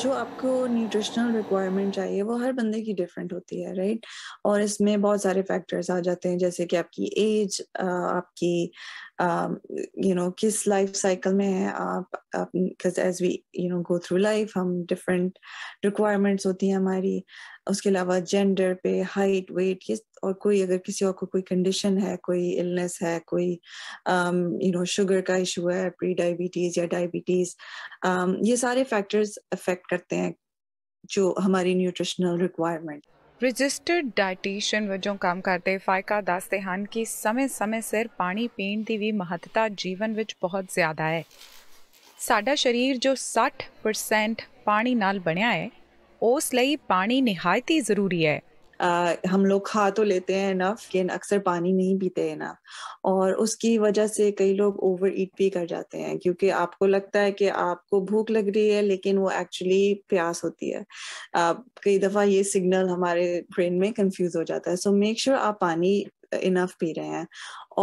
जो आपको nutritional requirement चाहिए वो हर बंदे की डिफरेंट होती है राइट right? और इसमें बहुत सारे फैक्टर्स आ जाते हैं जैसे कि आपकी एज आपकी यू नो किस लाइफ साइकिल में है आप age we you know go through life हम डिफरेंट रिक्वायरमेंट्स होती हैं हमारी उसके अलावा जेंडर पे हाइट वेट ये और कोई अगर किसी और को कोई कंडीशन है कोई इलनेस है कोई यू नो शुगर का इशू है प्री डायबिटीज़ या डायबिटीज़ um, ये सारे फैक्टर्स अफेक्ट करते हैं जो हमारी न्यूट्रिशनल रिक्वायरमेंट रजिस्टर्ड ਡਾਈਟੀਸ਼ੀਅਨ ਵਜੋਂ काम करते फायका दसते हैं कि समय समय सिर पानी ਪੀਣ की भी महत्ता जीवन विच बहुत ज़्यादा है साडा शरीर जो 60% परसेंट पानी नाल बनया है ઓસ લઈ પાણી નિહાયતી જરૂરી હૈ Uh, हम लोग खा तो लेते हैं इनफ लेकिन अक्सर पानी नहीं पीते हैं इनफ और उसकी वजह से कई लोग ओवर ईट भी कर जाते हैं क्योंकि आपको लगता है कि आपको भूख लग रही है लेकिन वो एक्चुअली प्यास होती है कई दफ़ा ये सिग्नल हमारे ब्रेन में कंफ्यूज हो जाता है सो मेक श्योर आप पानी इनफ पी रहे हैं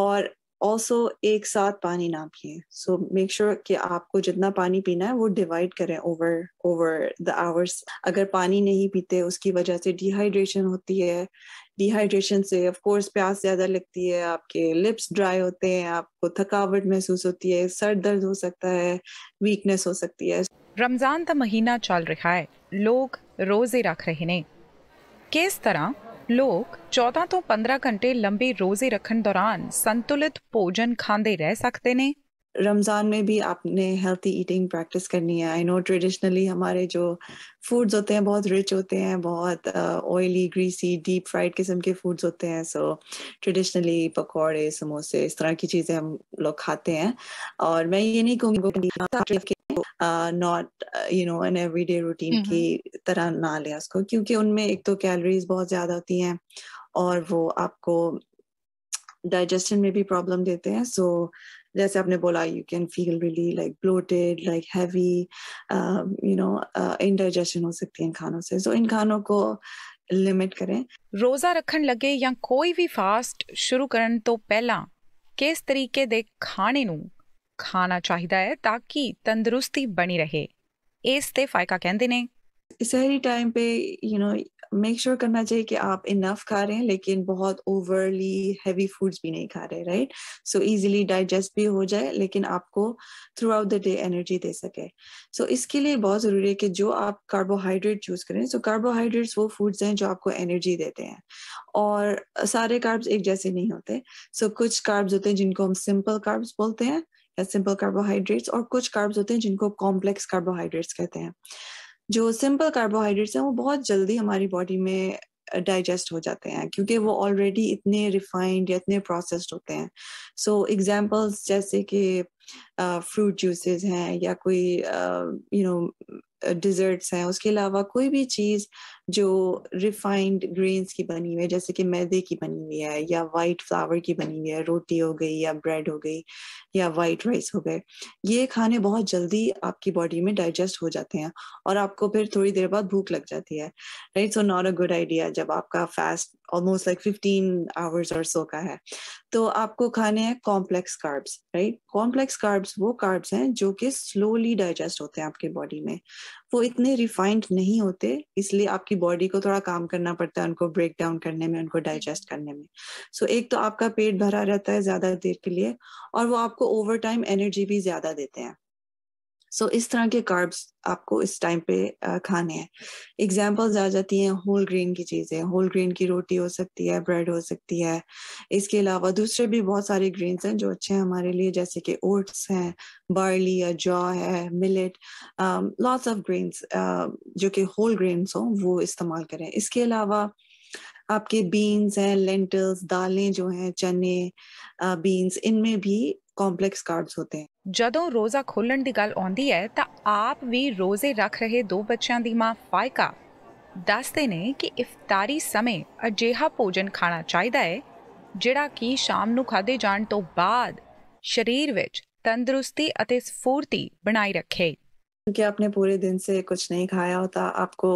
और ऑल्सो एक साथ पानी ना पिए सो मेक श्योर कि आपको जितना पानी पीना है वो डिवाइड करें ओवर ओवर द आवर्स अगर पानी नहीं पीते उसकी वजह से डिहाइड्रेशन होती है डिहाइड्रेशन से ऑफ कोर्स प्यास ज़्यादा लगती है आपके लिप्स ड्राई होते हैं आपको थकावट महसूस होती है सर दर्द हो सकता है वीकनेस हो सकती है रमज़ान का महीना चल रहा है लोग रोज़े रख रहे हैं किस तरह ਲੋਕ 14 ਤੋਂ 15 ਘੰਟੇ ਲੰਬੇ ਰੋਜ਼ੇ ਰੱਖਣ ਦੌਰਾਨ ਸੰਤੁਲਿਤ ਭੋਜਨ ਖਾਂਦੇ ਰਹਿ ਸਕਦੇ ਨੇ रमज़ान में भी आपने हेल्थी ईटिंग प्रैक्टिस करनी है आई नो ट्रेडिशनली हमारे जो फूड्स होते हैं बहुत रिच होते हैं बहुत ऑयली ग्रीसी डीप फ्राइड किस्म के फूड्स होते हैं सो ट्रेडिशनली पकौड़े समोसे इस तरह की चीज़ें हम लोग खाते हैं और मैं ये नहीं कहूँगी not you know an everyday routine की तरह ना लें उसको क्योंकि उनमें एक तो कैलोरीज बहुत ज़्यादा होती हैं और वो आपको डाइजेशन में भी प्रॉब्लम देते हैं सो जैसे आपने बोला you can feel really like bloated like heavy you know indigestion हो सकती है इन खानों से सो so, इन खानों को लिमिट करें रोज़ा रखन लगे या कोई भी फास्ट शुरू करने तो पहला किस तरीके ਦੇ खाने ਨੂੰ खाना ਚਾਹੀਦਾ है ताकि ਕਿ बनी ਬਣੀ ਰਹੇ ਇਸ ਤੇ ਫਾਇਕਾ ਕਹਿੰਦੇ ਨੇ ਸਹੀ ਟਾਈਮ ਪੇ ਯੂ मेक श्योर करना चाहिए कि आप इनफ खा रहे हैं लेकिन बहुत ओवरली हैवी फूड्स भी नहीं खा रहे राइट सो इजीली डाइजेस्ट भी हो जाए लेकिन आपको throughout the day energy दे सके सो so, इसके लिए बहुत ज़रूरी है कि जो आप कार्बोहाइड्रेट चूज करें सो so, कार्बोहाइड्रेट्स वो फूड्स हैं जो आपको एनर्जी देते हैं और सारे कार्ब्स एक जैसे नहीं होते सो so, कुछ कार्ब्स होते हैं जिनको हम सिंपल कार्ब्स बोलते हैं सिंपल कार्बोहाइड्रेट्स और कुछ कार्ब्स होते हैं जिनको कॉम्प्लेक्स कार्बोहाइड्रेट्स कहते हैं जो सिंपल कार्बोहाइड्रेट्स हैं वो बहुत जल्दी हमारी बॉडी में डाइजेस्ट हो जाते हैं क्योंकि वो ऑलरेडी इतने रिफाइंड या इतने प्रोसेस्ड होते हैं सो so, एग्जाम्पल्स जैसे कि फ्रूट जूसेस हैं या कोई यू नो डिज़र्ट्स हैं उसके अलावा कोई भी चीज़ जो रिफाइंड ग्रेन्स की बनी हुई है जैसे कि मैदे की बनी हुई है या वाइट फ्लावर की बनी हुई है रोटी हो गई या ब्रेड हो गई या वाइट राइस हो गए ये खाने बहुत जल्दी आपकी बॉडी में डाइजेस्ट हो जाते हैं और आपको फिर थोड़ी देर बाद भूख लग जाती है right so not a good idea जब आपका fast almost like fifteen hours और सो का है तो आपको खाने हैं complex carbs right complex carbs वो कार्ब्स हैं जो कि स्लोली डाइजेस्ट होते हैं आपके बॉडी में वो इतने रिफाइंड नहीं होते इसलिए आपकी बॉडी को थोड़ा काम करना पड़ता है उनको ब्रेक डाउन करने में उनको डाइजेस्ट करने में सो so, एक तो आपका पेट भरा रहता है ज्यादा देर के लिए और वो आपको ओवर टाइम एनर्जी भी ज्यादा देते हैं सो so, इस तरह के कार्ब्स आपको इस टाइम पे खाने हैं एग्जाम्पल्स आ जाती हैं होल ग्रेन की चीज़ें होल ग्रेन की रोटी हो सकती है ब्रेड हो सकती है इसके अलावा दूसरे भी बहुत सारे ग्रेन्स हैं जो अच्छे हैं हमारे लिए जैसे कि ओट्स हैं बार्ली या जॉ है मिलेट लॉट्स ऑफ ग्रेन्स जो कि होल ग्रेन्स हों वो इस्तेमाल करें इसके अलावा आपके बीन्स हैं लेंटल्स दालें जो हैं चने बीन्स इनमें भी कॉम्प्लेक्स कार्ब्स होते हैं ਜਦੋਂ ਰੋਜ਼ਾ ਖੋਲਣ ਦੀ ਗੱਲ ਆਉਂਦੀ ਹੈ ਤਾਂ ਆਪ ਵੀ ਰੋਜ਼ੇ ਰੱਖ ਰਹੇ ਦੋ ਬੱਚਿਆਂ ਦੀ ਮਾਂ ਫਾਇਕਾ ਦੱਸਦੇ ਨੇ ਕਿ ਇਫਤਾਰੀ ਸਮੇਂ ਅਜਿਹਾ ਭੋਜਨ ਖਾਣਾ ਚਾਹੀਦਾ ਹੈ ਜਿਹੜਾ ਕਿ ਸ਼ਾਮ ਨੂੰ ਖਾਦੇ ਜਾਣ ਤੋਂ ਬਾਅਦ ਸਰੀਰ ਵਿੱਚ ਤੰਦਰੁਸਤੀ ਅਤੇ ਸਫੂਰਤੀ ਬਣਾਈ ਰੱਖੇ क्योंकि आपने पूरे दिन से कुछ नहीं खाया होता आपको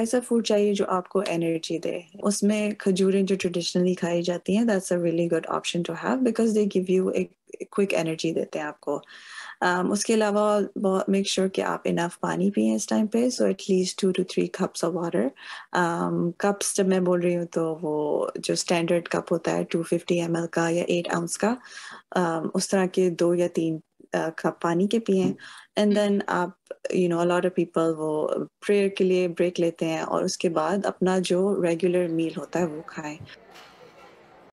ऐसा फूड चाहिए जो आपको एनर्जी दे उसमें खजूरें जो ट्रेडिशनली खाई जाती हैं that's a really good option to have because they give you एक क्विक एनर्जी देते हैं आपको um, उसके अलावा बहुत मेक श्योर कि आप इनफ पानी पिए इस टाइम पे so at least two to three cups of water cups जब मैं बोल रही हूँ तो वो जो स्टैंडर्ड कप होता है टू फिफ्टी एम का या एट आउंस का um, उस तरह के दो या तीन कप पानी के पिए एंड देन आप you know a lot of people वो प्रेयर के लिए ब्रेक लेते हैं और उसके बाद अपना जो रेगुलर मील होता है वो खाएं